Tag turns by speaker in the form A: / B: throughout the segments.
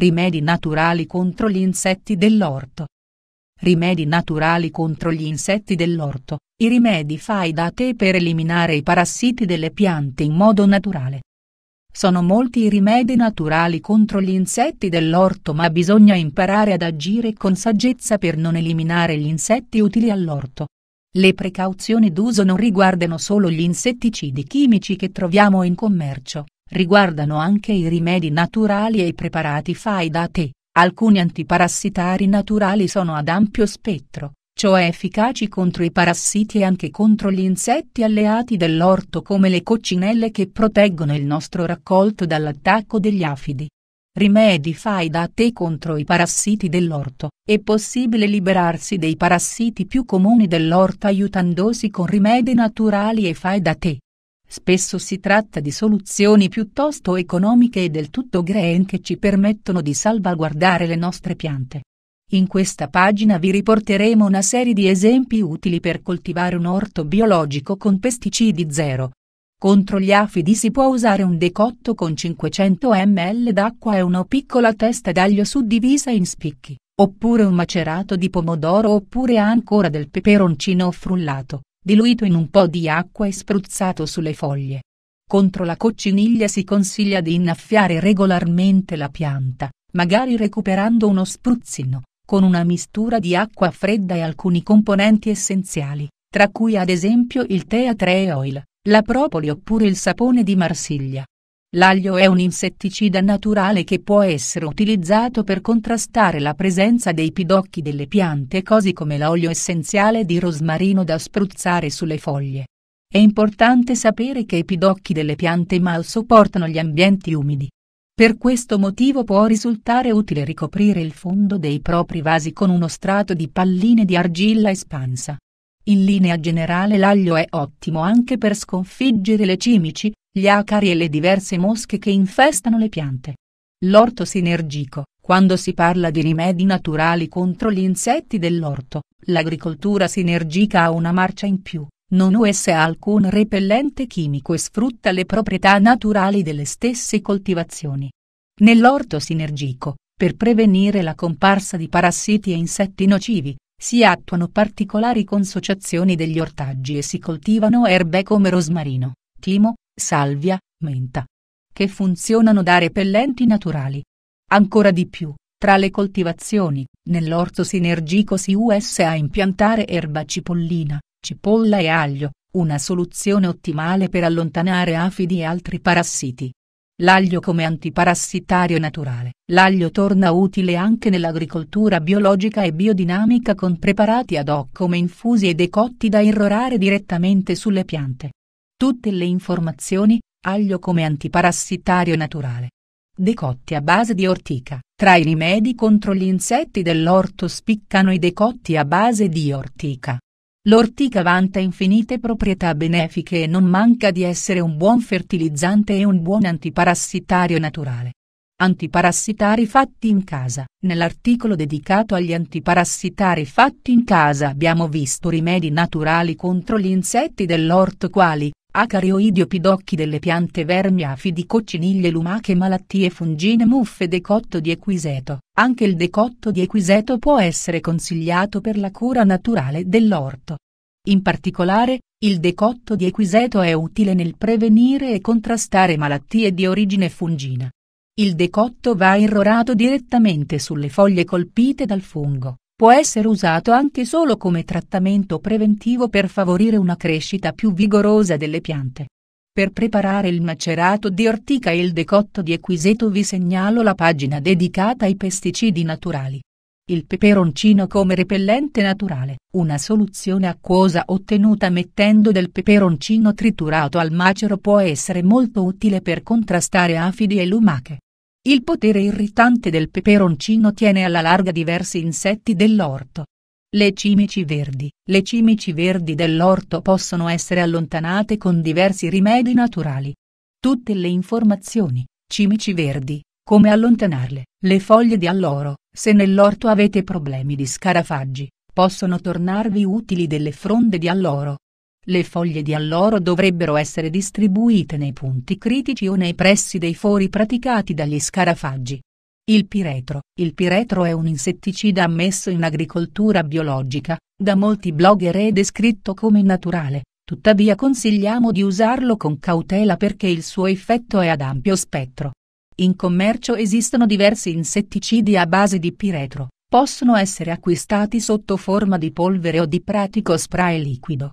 A: Rimedi naturali contro gli insetti dell'orto. Rimedi naturali contro gli insetti dell'orto. I rimedi fai da te per eliminare i parassiti delle piante in modo naturale. Sono molti i rimedi naturali contro gli insetti dell'orto ma bisogna imparare ad agire con saggezza per non eliminare gli insetti utili all'orto. Le precauzioni d'uso non riguardano solo gli insetticidi chimici che troviamo in commercio, riguardano anche i rimedi naturali e i preparati fai da te. Alcuni antiparassitari naturali sono ad ampio spettro, cioè efficaci contro i parassiti e anche contro gli insetti alleati dell'orto come le coccinelle che proteggono il nostro raccolto dall'attacco degli afidi. Rimedi fai da te contro i parassiti dell'orto, è possibile liberarsi dei parassiti più comuni dell'orto aiutandosi con rimedi naturali e fai da te. Spesso si tratta di soluzioni piuttosto economiche e del tutto green che ci permettono di salvaguardare le nostre piante. In questa pagina vi riporteremo una serie di esempi utili per coltivare un orto biologico con pesticidi zero. Contro gli afidi si può usare un decotto con 500 ml d'acqua e una piccola testa d'aglio suddivisa in spicchi, oppure un macerato di pomodoro oppure ancora del peperoncino frullato diluito in un po' di acqua e spruzzato sulle foglie. Contro la cocciniglia si consiglia di innaffiare regolarmente la pianta, magari recuperando uno spruzzino, con una mistura di acqua fredda e alcuni componenti essenziali, tra cui ad esempio il tea tree oil, la propoli oppure il sapone di Marsiglia. L'aglio è un insetticida naturale che può essere utilizzato per contrastare la presenza dei pidocchi delle piante così come l'olio essenziale di rosmarino da spruzzare sulle foglie. È importante sapere che i pidocchi delle piante mal sopportano gli ambienti umidi. Per questo motivo può risultare utile ricoprire il fondo dei propri vasi con uno strato di palline di argilla espansa. In linea generale l'aglio è ottimo anche per sconfiggere le cimici, gli acari e le diverse mosche che infestano le piante. L'orto sinergico. Quando si parla di rimedi naturali contro gli insetti dell'orto, l'agricoltura sinergica ha una marcia in più, non usa alcun repellente chimico e sfrutta le proprietà naturali delle stesse coltivazioni. Nell'orto sinergico, per prevenire la comparsa di parassiti e insetti nocivi, si attuano particolari consociazioni degli ortaggi e si coltivano erbe come rosmarino, timo, salvia, menta, che funzionano da repellenti naturali. Ancora di più, tra le coltivazioni, nell'orto sinergico si usa a impiantare erba cipollina, cipolla e aglio, una soluzione ottimale per allontanare afidi e altri parassiti. L'aglio come antiparassitario naturale. L'aglio torna utile anche nell'agricoltura biologica e biodinamica con preparati ad hoc come infusi e decotti da irrorare direttamente sulle piante. Tutte le informazioni, aglio come antiparassitario naturale. Decotti a base di ortica. Tra i rimedi contro gli insetti dell'orto spiccano i decotti a base di ortica. L'ortica vanta infinite proprietà benefiche e non manca di essere un buon fertilizzante e un buon antiparassitario naturale. Antiparassitari fatti in casa. Nell'articolo dedicato agli antiparassitari fatti in casa abbiamo visto rimedi naturali contro gli insetti dell'orto quali Acarioidio pidocchi delle piante vermi afidi cocciniglie lumache malattie fungine muffe decotto di equiseto. Anche il decotto di equiseto può essere consigliato per la cura naturale dell'orto. In particolare, il decotto di equiseto è utile nel prevenire e contrastare malattie di origine fungina. Il decotto va irrorato direttamente sulle foglie colpite dal fungo può essere usato anche solo come trattamento preventivo per favorire una crescita più vigorosa delle piante. Per preparare il macerato di ortica e il decotto di equiseto vi segnalo la pagina dedicata ai pesticidi naturali il peperoncino come repellente naturale, una soluzione acquosa ottenuta mettendo del peperoncino triturato al macero può essere molto utile per contrastare afidi e lumache. Il potere irritante del peperoncino tiene alla larga diversi insetti dell'orto. Le cimici verdi. Le cimici verdi dell'orto possono essere allontanate con diversi rimedi naturali. Tutte le informazioni, cimici verdi, come allontanarle, le foglie di alloro, se nell'orto avete problemi di scarafaggi, possono tornarvi utili delle fronde di alloro, le foglie di alloro dovrebbero essere distribuite nei punti critici o nei pressi dei fori praticati dagli scarafaggi. Il piretro. Il piretro è un insetticida ammesso in agricoltura biologica, da molti blogger è descritto come naturale, tuttavia consigliamo di usarlo con cautela perché il suo effetto è ad ampio spettro. In commercio esistono diversi insetticidi a base di piretro, possono essere acquistati sotto forma di polvere o di pratico spray liquido.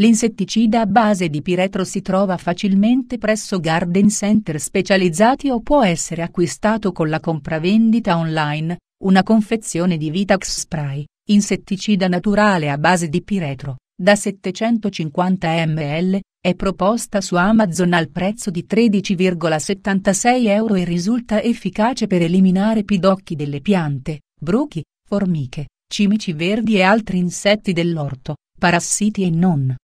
A: L'insetticida a base di piretro si trova facilmente presso garden center specializzati o può essere acquistato con la compravendita online, una confezione di Vitax Spray, insetticida naturale a base di piretro, da 750 ml, è proposta su Amazon al prezzo di 13,76 euro e risulta efficace per eliminare pidocchi delle piante, bruchi, formiche, cimici verdi e altri insetti dell'orto, parassiti e non.